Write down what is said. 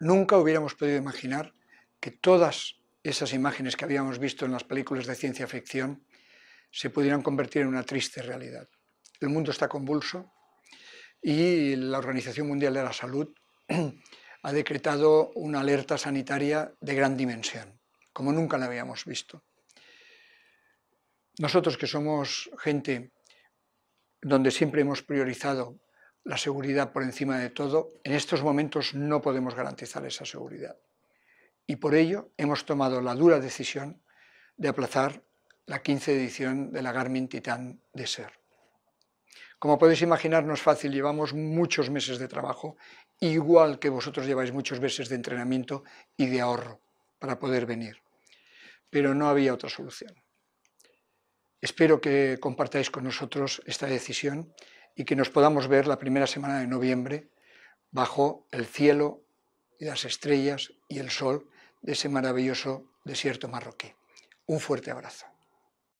Nunca hubiéramos podido imaginar que todas esas imágenes que habíamos visto en las películas de ciencia ficción se pudieran convertir en una triste realidad. El mundo está convulso y la Organización Mundial de la Salud ha decretado una alerta sanitaria de gran dimensión, como nunca la habíamos visto. Nosotros que somos gente donde siempre hemos priorizado la seguridad por encima de todo, en estos momentos no podemos garantizar esa seguridad. Y por ello hemos tomado la dura decisión de aplazar la 15 edición de la Garmin Titan de SER. Como podéis imaginar, no es fácil, llevamos muchos meses de trabajo, igual que vosotros lleváis muchos meses de entrenamiento y de ahorro para poder venir. Pero no había otra solución. Espero que compartáis con nosotros esta decisión y que nos podamos ver la primera semana de noviembre bajo el cielo y las estrellas y el sol de ese maravilloso desierto marroquí. Un fuerte abrazo.